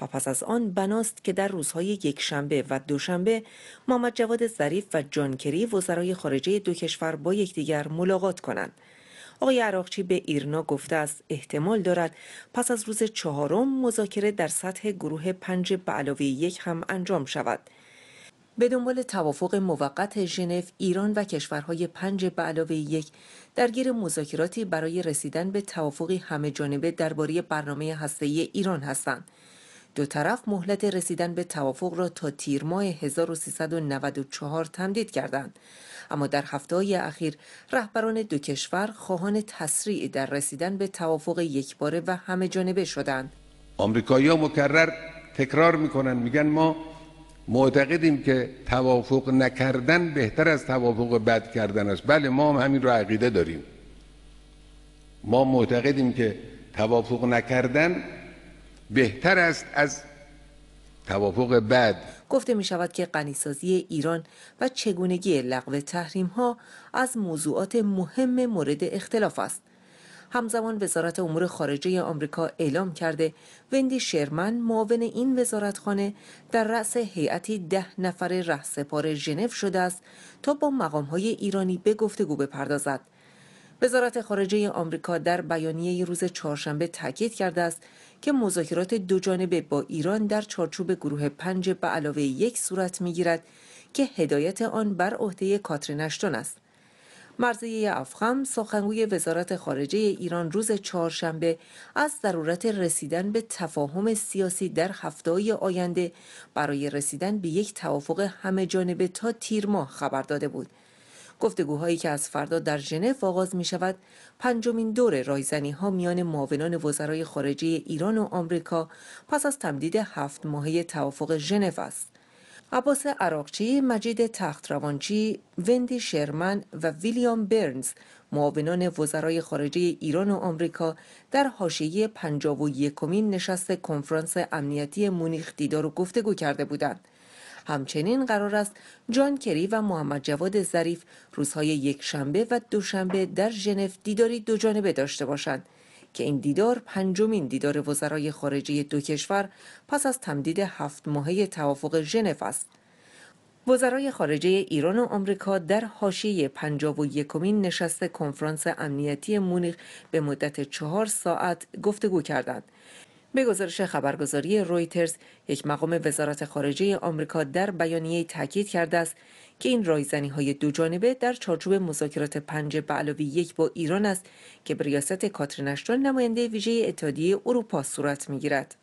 و پس از آن بناست که در روزهای یک شنبه و دوشنبه محمد جواد ظریف و جان کری وزرای خارجه دو کشور با یکدیگر ملاقات کنند. آقای عراقچی به ایرنا گفته است احتمال دارد پس از روز چهارم مذاکره در سطح گروه پنج به علاوه یک هم انجام شود به دنبال توافق موقت ژنو ایران و کشورهای پنج به علاوه یک درگیر مذاکراتی برای رسیدن به توافقی همه جانبه درباره برنامه هسته‌ای ایران هستند دو طرف مهلت رسیدن به توافق را تا تیر ماه 1394 تمدید کردند اما در هفته های اخیر رهبران دو کشور خواهان تسریع در رسیدن به توافق یکباره و همه جانبه شدند آمریکایی‌ها مکرر تکرار میکنن میگن ما معتقدیم که توافق نکردن بهتر از توافق بد کردن است بله ما هم همین رو عقیده داریم ما معتقدیم که توافق نکردن بهتر است از توافق بعد گفته می شود که غنیسازی ایران و چگونگی لغو تحریم ها از موضوعات مهم مورد اختلاف است همزمان وزارت امور خارجه آمریکا اعلام کرده وندی شرمن معاون این وزارتخانه در رأس هیئتی ده نفر رهسپار ژنو شده است تا با مقام های ایرانی به گفتگو بپردازد وزارت خارجه آمریکا در بیانیه روز چهارشنبه تاکید کرده است که مذاکرات دوجانبه با ایران در چارچوب گروه پنج به علاوه یک صورت میگیرد که هدایت آن بر عهده کاترین اشتون است مرزیه افخم سخنگوی وزارت خارجه ایران روز چهارشنبه از ضرورت رسیدن به تفاهم سیاسی در هفته آینده برای رسیدن به یک توافق همه جانبه تا تیر ماه خبر داده بود گفتگوهایی که از فردا در ژنو آغاز می شود پنجمین دور رایزنی ها میان معاونان وزرای خارجه ایران و آمریکا پس از تمدید هفت ماهه توافق ژنو است عباس عراقچی، مجید تخت روانچی، وندی شرمن و ویلیام برنز معاونان وزرای خارجه ایران و آمریکا در حاشیه پنجاب و یکمین نشست کنفرانس امنیتی مونیخ دیدار و گفتگو کرده بودند. همچنین قرار است جان کری و محمد جواد ظریف روزهای یک شنبه و دوشنبه در ژنو دیداری دوجانبه داشته باشند که این دیدار پنجمین دیدار وزرای خارجه دو کشور پس از تمدید هفت ماهه توافق ژنو است وزرای خارجه ایران و آمریکا در حاشیه 51 یکمین نشست کنفرانس امنیتی مونیخ به مدت چهار ساعت گفتگو کردند به گزارش خبرگزاری رویترز یک مقام وزارت خارجه آمریکا در بیانیه تاکید کرده است که این رایزنی های دو جانبه در چارچوب مذاکرات پنج به علاوه یک با ایران است که به ریاست کاترینشتون نماینده ویژه اتحادیه اروپا صورت میگیرد.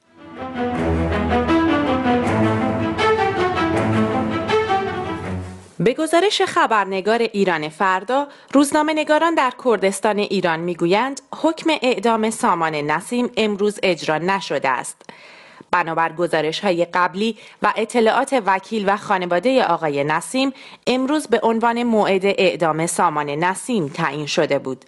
به گزارش خبرنگار ایران فردا، روزنامه نگاران در کردستان ایران میگویند حکم اعدام سامان نسیم امروز اجرا نشده است. بنابر گزارش های قبلی و اطلاعات وکیل و خانواده آقای نسیم امروز به عنوان موعد اعدام سامان نسیم تعیین شده بود.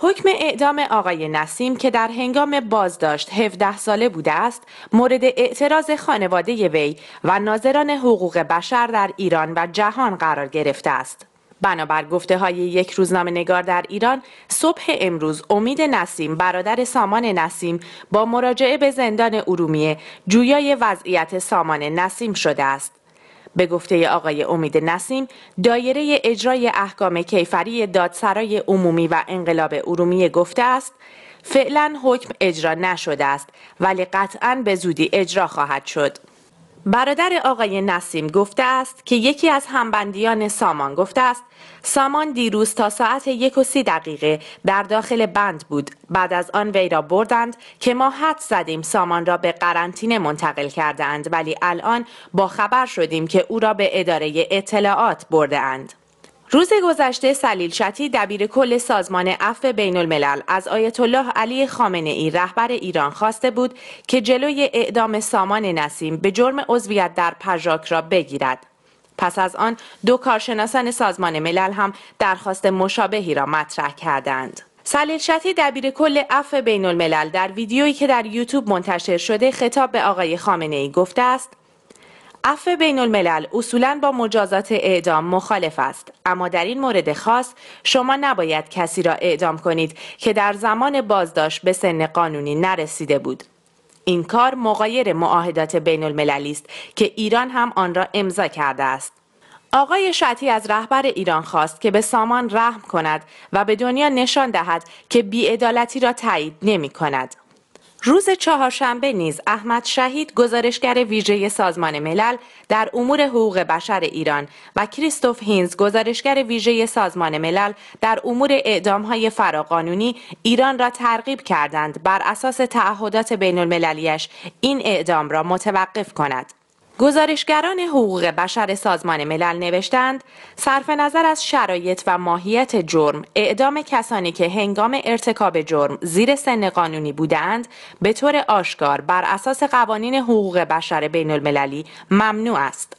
حکم اعدام آقای نسیم که در هنگام بازداشت 17 ساله بوده است مورد اعتراض خانواده وی و ناظران حقوق بشر در ایران و جهان قرار گرفته است بنابر گفته های یک روزنامه نگار در ایران صبح امروز امید نسیم برادر سامان نسیم با مراجعه به زندان ارومیه جویای وضعیت سامان نسیم شده است به گفته آقای امید نسیم دایره اجرای احکام کیفری دادسرای عمومی و انقلاب ارومیه گفته است فعلا حکم اجرا نشده است ولی قطعا به زودی اجرا خواهد شد برادر آقای نسیم گفته است که یکی از همبندیان سامان گفته است سامان دیروز تا ساعت یک و سی دقیقه در داخل بند بود بعد از آن وی را بردند که ما حد زدیم سامان را به قرنطینه منتقل کردند ولی الان با خبر شدیم که او را به اداره اطلاعات برده روز گذشته سلیل شتی دبیر کل سازمان عفو بین الملل از آیت الله علی خامنه ای رهبر ایران خواسته بود که جلوی اعدام سامان نسیم به جرم عضویت در پژاک را بگیرد. پس از آن دو کارشناسان سازمان ملل هم درخواست مشابهی را مطرح کردند. سلیل شتی دبیر کل عفو بین الملل در ویدیویی که در یوتیوب منتشر شده خطاب به آقای خامنه ای گفته است عفو بین الملل اصولا با مجازات اعدام مخالف است اما در این مورد خاص شما نباید کسی را اعدام کنید که در زمان بازداشت به سن قانونی نرسیده بود این کار مغایر معاهدات بین المللی است که ایران هم آن را امضا کرده است آقای شتی از رهبر ایران خواست که به سامان رحم کند و به دنیا نشان دهد که بیعدالتی را تایید نمی کند. روز چهارشنبه نیز احمد شهید گزارشگر ویژه سازمان ملل در امور حقوق بشر ایران و کریستوف هینز گزارشگر ویژه سازمان ملل در امور اعدامهای فراقانونی ایران را ترغیب کردند بر اساس تعهدات بین المللیش این اعدام را متوقف کند. گزارشگران حقوق بشر سازمان ملل نوشتند صرف نظر از شرایط و ماهیت جرم اعدام کسانی که هنگام ارتکاب جرم زیر سن قانونی بودند به طور آشکار بر اساس قوانین حقوق بشر بین المللی ممنوع است.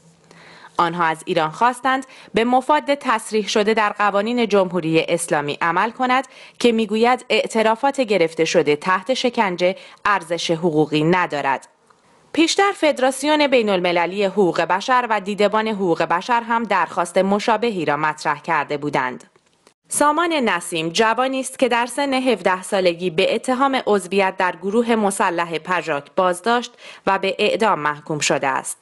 آنها از ایران خواستند به مفاد تصریح شده در قوانین جمهوری اسلامی عمل کند که میگوید اعترافات گرفته شده تحت شکنجه ارزش حقوقی ندارد. پیشتر فدراسیون بین المللی حقوق بشر و دیدبان حقوق بشر هم درخواست مشابهی را مطرح کرده بودند. سامان نسیم جوانی است که در سن 17 سالگی به اتهام عضویت در گروه مسلح پژاک بازداشت و به اعدام محکوم شده است.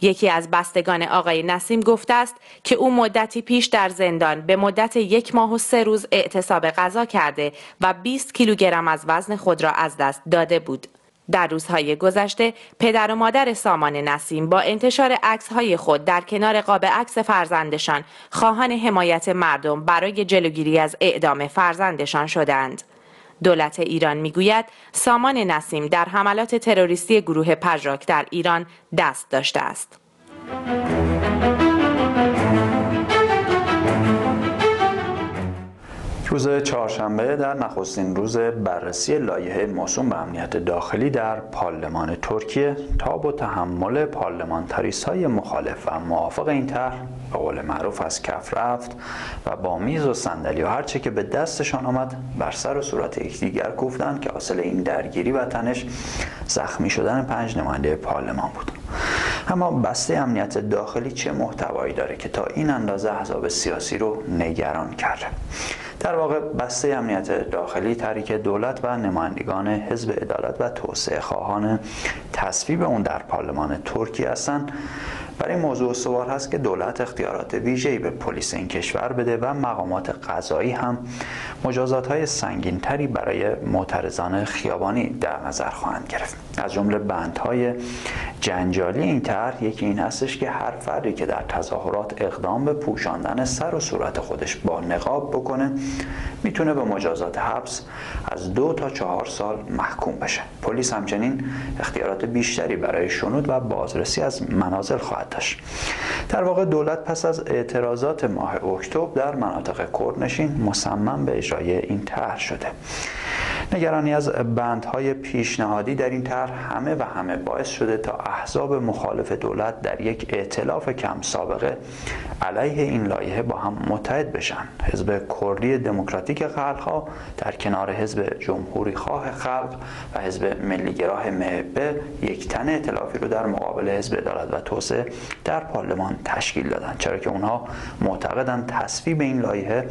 یکی از بستگان آقای نسیم گفته است که او مدتی پیش در زندان به مدت یک ماه و سه روز اعتصاب غذا کرده و 20 کیلوگرم از وزن خود را از دست داده بود. در روزهای گذشته پدر و مادر سامان نسیم با انتشار های خود در کنار قاب عکس فرزندشان خواهان حمایت مردم برای جلوگیری از اعدام فرزندشان شدند. دولت ایران میگوید سامان نسیم در حملات تروریستی گروه پژاک در ایران دست داشته است. روز چهارشنبه در نخستین روز بررسی لایحه موسوم به امنیت داخلی در پارلمان ترکیه تا با تحمل تریس های مخالف و موافق این طرح به قول معروف از کف رفت و با میز و صندلی و هرچه که به دستشان آمد بر سر و صورت یکدیگر کوفتند که حاصل این درگیری و تنش زخمی شدن پنج نماینده پارلمان بود اما بسته امنیت داخلی چه محتوایی داره که تا این اندازه احزاب سیاسی رو نگران کرده در واقع بسته امنیت داخلی تحریک دولت و نمایندگان حزب عدالت و توسعه خواهان تصویب اون در پارلمان ترکی هستند برای این موضوع سوال هست که دولت اختیارات ویژه‌ای به پلیس این کشور بده و مقامات قضایی هم مجازات های سنگینتری برای معترضان خیابانی در نظر خواهند گرفت از جمله بندهای جنجالی این طرح یکی این هستش که هر فردی که در تظاهرات اقدام به پوشاندن سر و صورت خودش با نقاب بکنه میتونه به مجازات حبس از دو تا چهار سال محکوم بشه پلیس همچنین اختیارات بیشتری برای شنود و بازرسی از منازل خواهد داشت در واقع دولت پس از اعتراضات ماه اکتبر در مناطق کردنشین مصمم به اجرای این طرح شده نگرانی از بندهای پیشنهادی در این طرح همه و همه باعث شده تا احزاب مخالف دولت در یک ائتلاف کم سابقه علیه این لایه با هم متحد بشن حزب کردی دموکراتیک خلقها در کنار حزب جمهوری خواه خلق و حزب ملیگراه محبه یک تن ائتلافی رو در مقابل حزب عدالت و توسعه در پارلمان تشکیل دادن چرا که اونها معتقدند تصویب این لایحه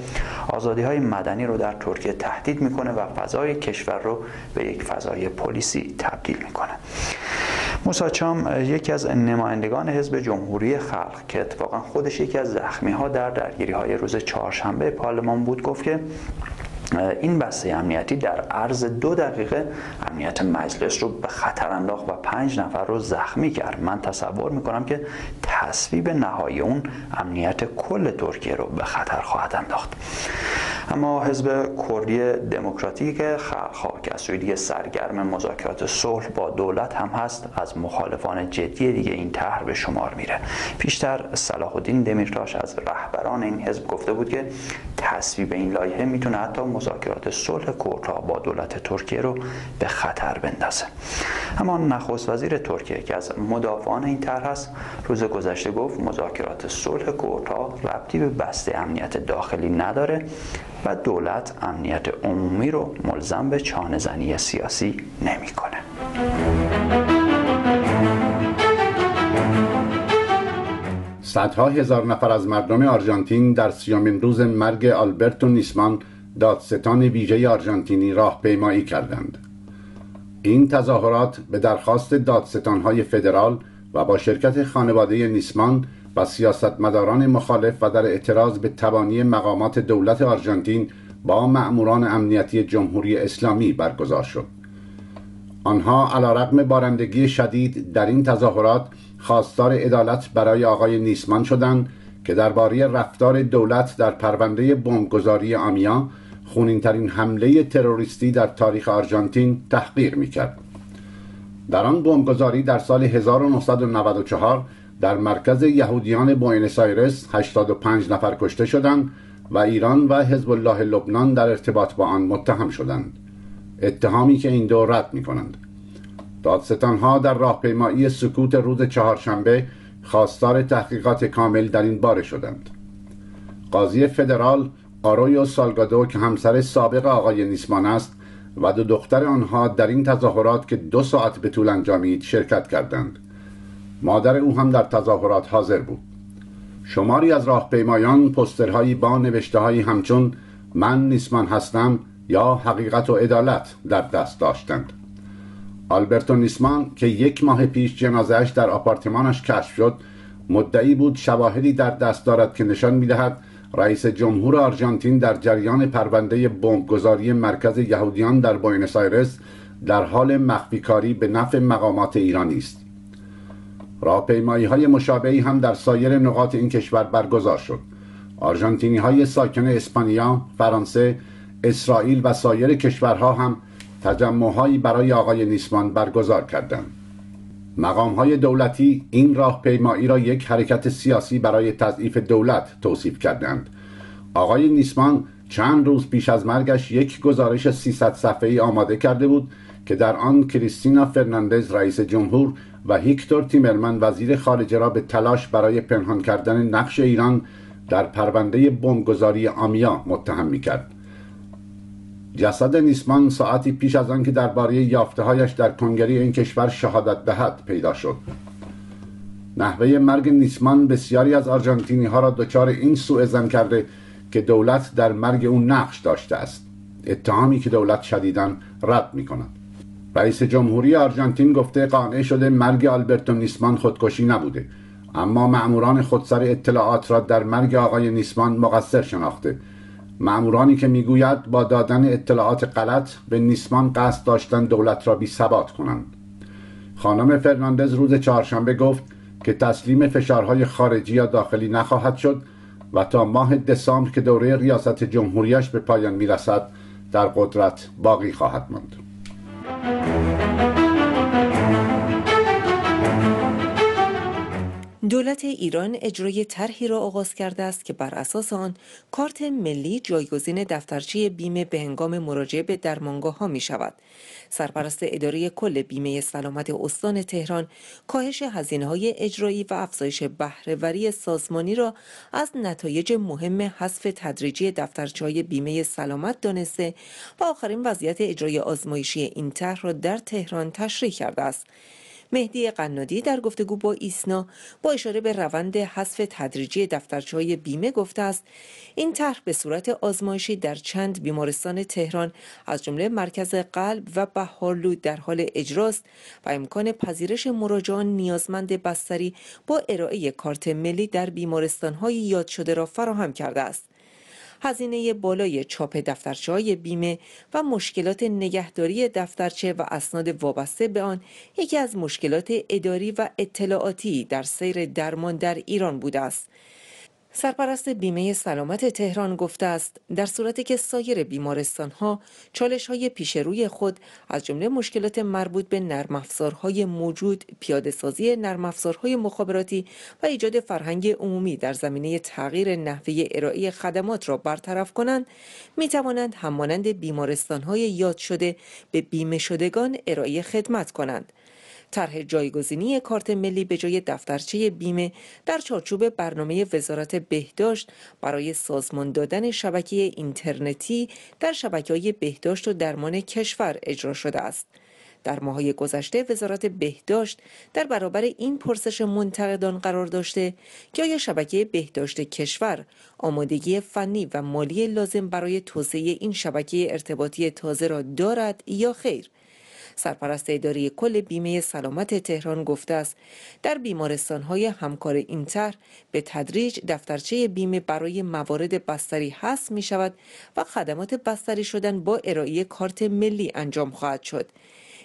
آزادی های مدنی رو در ترکیه تهدید میکنه و فضای کشور رو به یک فضای پلیسی تبدیل میکنه موسا چام یکی از نمایندگان حزب جمهوری خلق که اتفاقا خودش یکی از زخمی ها در درگیری های روز چهارشنبه پارلمان بود گفت که این بسته امنیتی در عرض دو دقیقه امنیت مجلس رو به خطر انداخت و پنج نفر رو زخمی کرد من تصور میکنم که تصویب نهایی اون امنیت کل ترکیه رو به خطر خواهد انداخت اما حزب کردی دموکراتیک خلقها که از سوی دیگه سرگرم مذاکرات صلح با دولت هم هست از مخالفان جدی دیگه این طرح به شمار میره پیشتر صلاح الدین دمیرتاش از رهبران این حزب گفته بود که تصویب این لایحه میتونه حتی مذاکرات صلح کردها با دولت ترکیه رو به خطر بندازه اما نخست وزیر ترکیه که از مدافعان این طرح است روز گذشته گفت مذاکرات صلح کردها ربطی به بسته امنیت داخلی نداره و دولت امنیت عمومی رو ملزم به چانهزنی سیاسی نمیکنه. صدها هزار نفر از مردم آرژانتین در سیامین روز مرگ آلبرتو نیسمان دادستان ویژه آرژانتینی راهپیمایی کردند این تظاهرات به درخواست دادستانهای فدرال و با شرکت خانواده نیسمان و سیاستمداران مخالف و در اعتراض به تبانی مقامات دولت آرژانتین با مأموران امنیتی جمهوری اسلامی برگزار شد آنها علیرغم بارندگی شدید در این تظاهرات خواستار عدالت برای آقای نیسمان شدند که درباره رفتار دولت در پرونده بمبگذاری آمیا خونینترین حمله تروریستی در تاریخ آرژانتین تحقیر میکرد در آن بمبگذاری در سال 1994 در مرکز یهودیان بوینس آیرس 85 نفر کشته شدند و ایران و حزب الله لبنان در ارتباط با آن متهم شدند اتهامی که این دو رد می کنند دادستانها در راهپیمایی سکوت روز چهارشنبه خواستار تحقیقات کامل در این باره شدند قاضی فدرال آرویو سالگادو که همسر سابق آقای نیسمان است و دو دختر آنها در این تظاهرات که دو ساعت به طول انجامید شرکت کردند مادر او هم در تظاهرات حاضر بود شماری از راهپیمایان پسترهایی با نوشتههایی همچون من نیسمان هستم یا حقیقت و عدالت در دست داشتند آلبرتو نیسمان که یک ماه پیش جنازهش در آپارتمانش کشف شد مدعی بود شواهدی در دست دارد که نشان میدهد رئیس جمهور آرژانتین در جریان پرونده بمبگذاری مرکز یهودیان در بوینس آیرس در حال مخفیکاری به نفع مقامات ایرانی است راهپیمایی های مشابهی هم در سایر نقاط این کشور برگزار شد آرژانتینی های ساکن اسپانیا، فرانسه، اسرائیل و سایر کشورها هم تجمعهایی برای آقای نیسمان برگزار کردند. مقام های دولتی این راه پیمایی را یک حرکت سیاسی برای تضعیف دولت توصیف کردند آقای نیسمان چند روز پیش از مرگش یک گزارش 300 ای آماده کرده بود که در آن کریستینا فرناندز رئیس جمهور و هیکتور تیمرمن وزیر خارجه را به تلاش برای پنهان کردن نقش ایران در پرونده بمبگذاری آمیا متهم کرد. جسد نیسمان ساعتی پیش از آنکه درباره یافتههایش در کنگره این کشور شهادت دهد پیدا شد نحوه مرگ نیسمان بسیاری از آرژانتینی ها را دچار این سوء زن کرده که دولت در مرگ او نقش داشته است اتهامی که دولت شدیدن رد می کند رئیس جمهوری آرژانتین گفته قانع شده مرگ آلبرتو نیسمان خودکشی نبوده اما معموران خودسر اطلاعات را در مرگ آقای نیسمان مقصر شناخته معمورانی که میگوید با دادن اطلاعات غلط به نیسمان قصد داشتن دولت را بی کنند خانم فرناندز روز چهارشنبه گفت که تسلیم فشارهای خارجی یا داخلی نخواهد شد و تا ماه دسامبر که دوره ریاست جمهوریش به پایان میرسد در قدرت باقی خواهد ماند دولت ایران اجرای طرحی را آغاز کرده است که بر اساس آن کارت ملی جایگزین دفترچه بیمه به هنگام مراجعه به درمانگاه ها می شود. سرپرست اداره کل بیمه سلامت استان تهران کاهش هزینه های اجرایی و افزایش بهرهوری سازمانی را از نتایج مهم حذف تدریجی دفترچه بیمه سلامت دانسته و آخرین وضعیت اجرای آزمایشی این طرح را در تهران تشریح کرده است. مهدی قنادی در گفتگو با ایسنا با اشاره به روند حذف تدریجی های بیمه گفته است این طرح به صورت آزمایشی در چند بیمارستان تهران از جمله مرکز قلب و بهارلو در حال اجراست و امکان پذیرش مراجعان نیازمند بستری با ارائه کارت ملی در های یاد شده را فراهم کرده است هزینه بالای چاپ دفترچه های بیمه و مشکلات نگهداری دفترچه و اسناد وابسته به آن یکی از مشکلات اداری و اطلاعاتی در سیر درمان در ایران بوده است سرپرست بیمه سلامت تهران گفته است در صورتی که سایر بیمارستان ها چالش های پیش روی خود از جمله مشکلات مربوط به نرم افزارهای موجود، پیاده سازی نرم افزارهای مخابراتی و ایجاد فرهنگ عمومی در زمینه تغییر نحوه ارائه خدمات را برطرف کنند، می توانند همانند بیمارستان های یاد شده به بیمه شدگان ارائه خدمت کنند. طرح جایگزینی کارت ملی به جای دفترچه بیمه در چارچوب برنامه وزارت بهداشت برای سازمان دادن شبکه اینترنتی در شبکه های بهداشت و درمان کشور اجرا شده است. در ماهای گذشته وزارت بهداشت در برابر این پرسش منتقدان قرار داشته که آیا شبکه بهداشت کشور آمادگی فنی و مالی لازم برای توسعه این شبکه ارتباطی تازه را دارد یا خیر سرپرست اداره کل بیمه سلامت تهران گفته است در بیمارستان های همکار این تر به تدریج دفترچه بیمه برای موارد بستری هست می شود و خدمات بستری شدن با ارائه کارت ملی انجام خواهد شد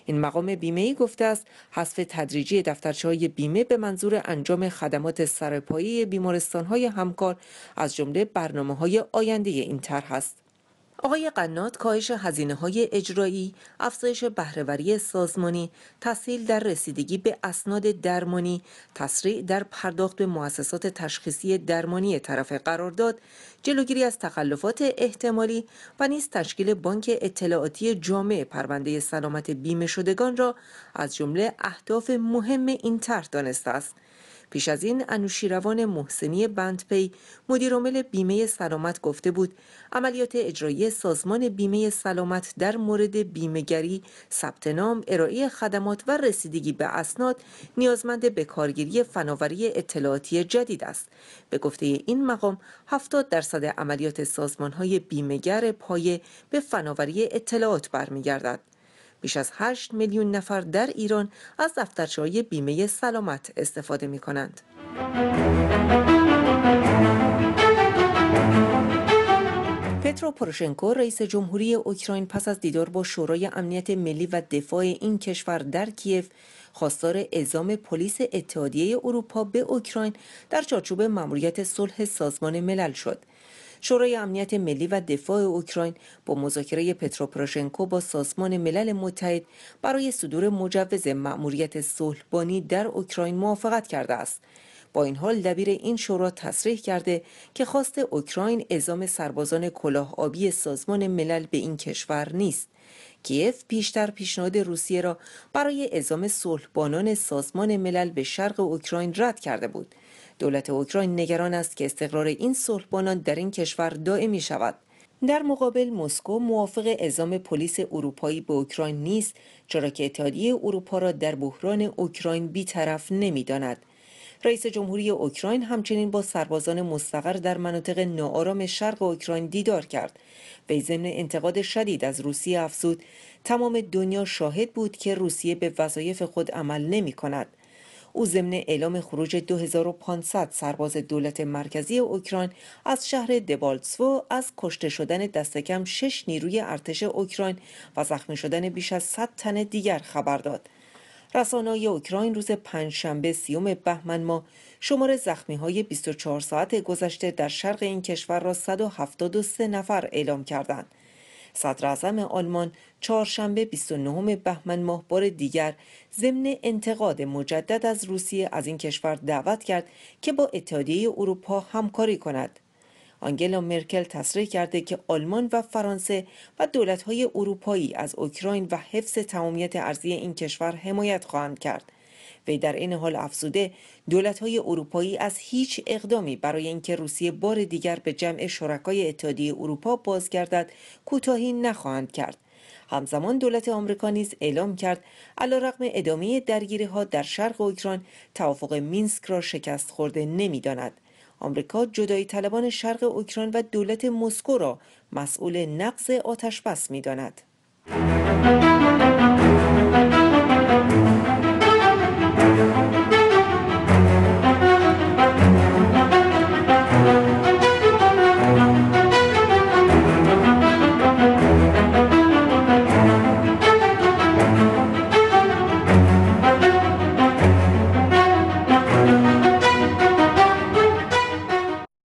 این مقام بیمه ای گفته است حذف تدریجی دفترچه های بیمه به منظور انجام خدمات سرپایی بیمارستان های همکار از جمله برنامه های آینده این طرح است آقای قنات کاهش هزینه های اجرایی، افزایش بهرهوری سازمانی، تسهیل در رسیدگی به اسناد درمانی، تسریع در پرداخت به مؤسسات تشخیصی درمانی طرف قرارداد، جلوگیری از تخلفات احتمالی و نیز تشکیل بانک اطلاعاتی جامع پرونده سلامت بیمه شدگان را از جمله اهداف مهم این طرح دانسته است. پیش از این انوشیروان محسنی بندپی مدیرعامل بیمه سلامت گفته بود عملیات اجرایی سازمان بیمه سلامت در مورد بیمهگری ثبت نام ارائه خدمات و رسیدگی به اسناد نیازمند به کارگیری فناوری اطلاعاتی جدید است به گفته این مقام 70 درصد عملیات های بیمهگر پایه به فناوری اطلاعات برمیگردد بیش از 8 میلیون نفر در ایران از های بیمه سلامت استفاده می کنند. پترو پروشنکو رئیس جمهوری اوکراین پس از دیدار با شورای امنیت ملی و دفاع این کشور در کیف خواستار اعزام پلیس اتحادیه اروپا به اوکراین در چارچوب مأموریت صلح سازمان ملل شد شورای امنیت ملی و دفاع اوکراین با مذاکره پتروپروشنکو با سازمان ملل متحد برای صدور مجوز مأموریت صلحبانی در اوکراین موافقت کرده است. با این حال دبیر این شورا تصریح کرده که خواست اوکراین اعزام سربازان کلاه آبی سازمان ملل به این کشور نیست. کیف پیشتر پیشنهاد روسیه را برای اعزام صلحبانان سازمان ملل به شرق اوکراین رد کرده بود دولت اوکراین نگران است که استقرار این صلحبانان در این کشور دائمی شود در مقابل مسکو موافق اعزام پلیس اروپایی به اوکراین نیست چرا که اتحادیه اروپا را در بحران اوکراین بیطرف نمیداند رئیس جمهوری اوکراین همچنین با سربازان مستقر در مناطق ناآرام شرق اوکراین دیدار کرد به ضمن انتقاد شدید از روسیه افزود تمام دنیا شاهد بود که روسیه به وظایف خود عمل نمی کند او ضمن اعلام خروج 2500 سرباز دولت مرکزی اوکراین از شهر دبالتسو از کشته شدن دستکم 6 نیروی ارتش اوکراین و زخمی شدن بیش از 100 تن دیگر خبر داد. رسانه‌های اوکراین روز پنجشنبه سیوم بهمن ما شمار زخمی های 24 ساعت گذشته در شرق این کشور را 173 نفر اعلام کردند. صدر آلمان چهارشنبه 29 بهمن ماه بار دیگر ضمن انتقاد مجدد از روسیه از این کشور دعوت کرد که با اتحادیه اروپا همکاری کند. آنگلا مرکل تصریح کرده که آلمان و فرانسه و دولت‌های اروپایی از اوکراین و حفظ تمامیت ارزی این کشور حمایت خواهند کرد وی در این حال افزوده های اروپایی از هیچ اقدامی برای اینکه روسیه بار دیگر به جمع شرکای اتحادیه اروپا بازگردد کوتاهی نخواهند کرد همزمان دولت آمریکا نیز اعلام کرد علیرغم ادامه درگیری‌ها در شرق اوکراین توافق مینسک را شکست خورده نمی‌داند آمریکا جدایی طلبان شرق اوکراین و دولت مسکو را مسئول نقض آتش بس می‌داند.